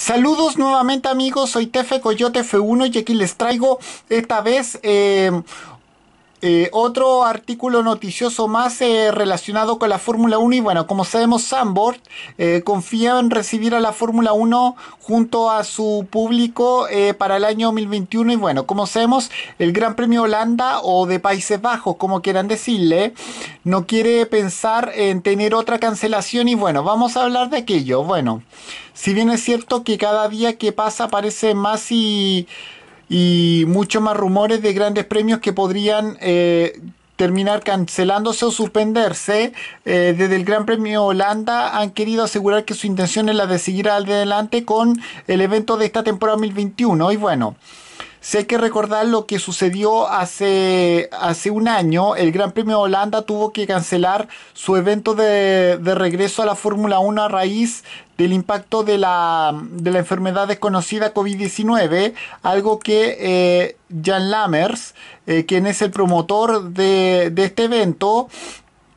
Saludos nuevamente amigos, soy Tefe Coyote F1 y aquí les traigo esta vez eh, eh, otro artículo noticioso más eh, relacionado con la Fórmula 1 y bueno, como sabemos, Sambord eh, confía en recibir a la Fórmula 1 junto a su público para el año 2021 y bueno, como sabemos, el Gran Premio Holanda o de Países Bajos, como quieran decirle, no quiere pensar en tener otra cancelación y bueno, vamos a hablar de aquello. Bueno, si bien es cierto que cada día que pasa parece más y y muchos más rumores de grandes premios que podrían eh, terminar cancelándose o suspenderse. Eh, desde el Gran Premio Holanda han querido asegurar que su intención es la de seguir adelante con el evento de esta temporada 2021. Y bueno. Si hay que recordar lo que sucedió hace, hace un año, el Gran Premio de Holanda tuvo que cancelar su evento de, regreso a la Fórmula 1 a raíz del impacto de la, enfermedad desconocida COVID-19, algo que eh, Jan Lammers, eh, quien es el promotor de, este evento,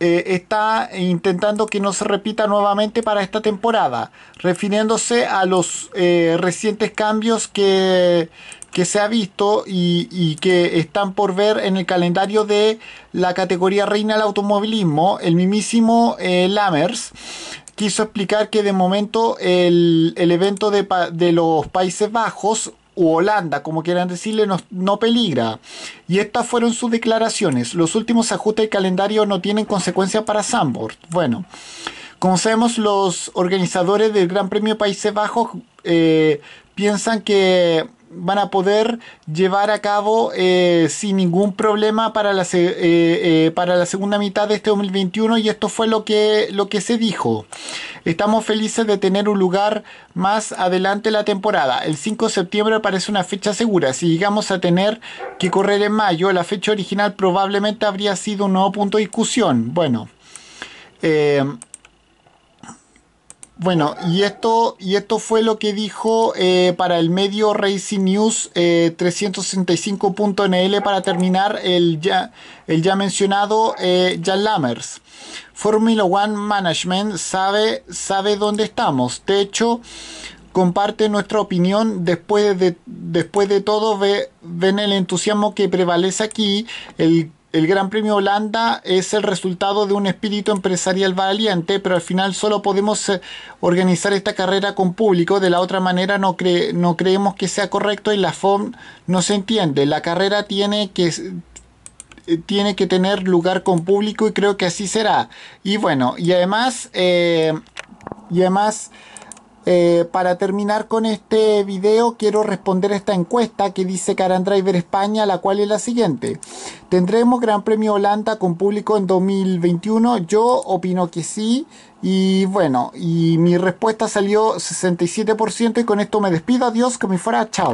eh, está intentando que no se repita nuevamente para esta temporada, refiriéndose a los recientes cambios que, que se ha visto y, que están por ver en el calendario de la categoría reina del automovilismo, el mismísimo eh, Lammers quiso explicar que de momento el, evento de, los Países Bajos o Holanda, como quieran decirle, no, peligra. Y estas fueron sus declaraciones. Los últimos ajustes del calendario no tienen consecuencias para Sambor. Bueno, como sabemos, los organizadores del Gran Premio Países Bajos eh, piensan que van a poder llevar a cabo eh, sin ningún problema para la, eh, eh, para la segunda mitad de este 2021 y esto fue lo que, lo que se dijo. Estamos felices de tener un lugar más adelante la temporada. El 5 de septiembre parece una fecha segura. Si llegamos a tener que correr en mayo, la fecha original probablemente habría sido un nuevo punto de discusión. Bueno. Bueno, y esto, y esto fue lo que dijo eh, para el medio Racing News 365.nl eh, para terminar el ya, el ya mencionado eh, Jan Lammers. Formula One Management sabe, sabe dónde estamos. De hecho, comparte nuestra opinión después de, después de todo ve, ven el entusiasmo que prevalece aquí, el el Gran Premio Holanda es el resultado de un espíritu empresarial valiente, pero al final solo podemos eh, organizar esta carrera con público, de la otra manera no, creemos que sea correcto y la FOM no se entiende. La carrera tiene que eh, tiene que tener lugar con público y creo que así será. Y bueno, y además, eh, y además eh, para terminar con este video quiero responder esta encuesta que dice Caran Driver España, la cual es la siguiente. ¿Tendremos Gran Premio Holanda con público en 2021? Yo opino que sí. Y bueno, y mi respuesta salió 67% y con esto me despido. Adiós, que me fuera. Chao.